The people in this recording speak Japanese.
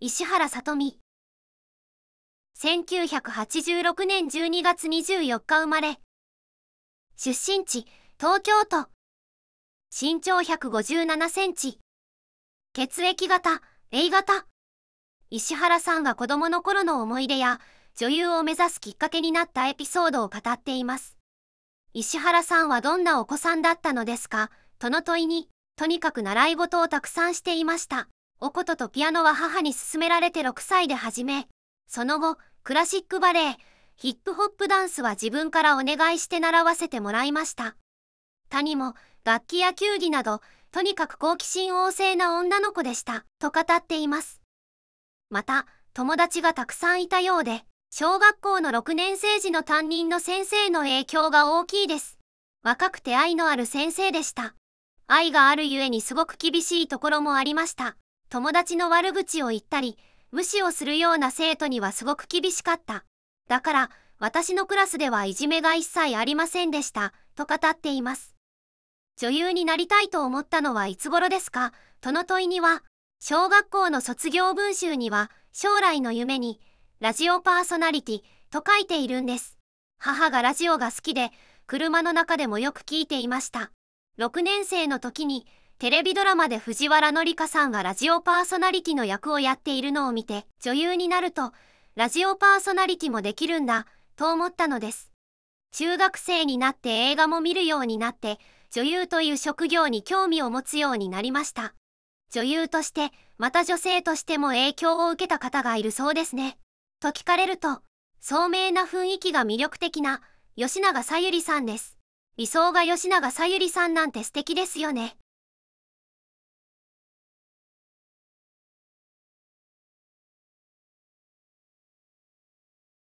石原さとみ1986年12月24日生まれ出身地東京都身長157センチ血液型 A 型石原さんが子供の頃の思い出や女優を目指すきっかけになったエピソードを語っています石原さんはどんなお子さんだったのですかとの問いにとにかく習い事をたくさんしていましたおこととピアノは母に勧められて6歳で始め、その後、クラシックバレエ、ヒップホップダンスは自分からお願いして習わせてもらいました。他にも、楽器や球技など、とにかく好奇心旺盛な女の子でした、と語っています。また、友達がたくさんいたようで、小学校の6年生時の担任の先生の影響が大きいです。若くて愛のある先生でした。愛があるゆえにすごく厳しいところもありました。友達の悪口を言ったり、無視をするような生徒にはすごく厳しかった。だから、私のクラスではいじめが一切ありませんでした、と語っています。女優になりたいと思ったのはいつ頃ですかとの問いには、小学校の卒業文集には、将来の夢に、ラジオパーソナリティ、と書いているんです。母がラジオが好きで、車の中でもよく聞いていました。6年生の時に、テレビドラマで藤原紀香さんがラジオパーソナリティの役をやっているのを見て、女優になると、ラジオパーソナリティもできるんだ、と思ったのです。中学生になって映画も見るようになって、女優という職業に興味を持つようになりました。女優として、また女性としても影響を受けた方がいるそうですね。と聞かれると、聡明な雰囲気が魅力的な、吉永小百合さんです。理想が吉永小百合さんなんて素敵ですよね。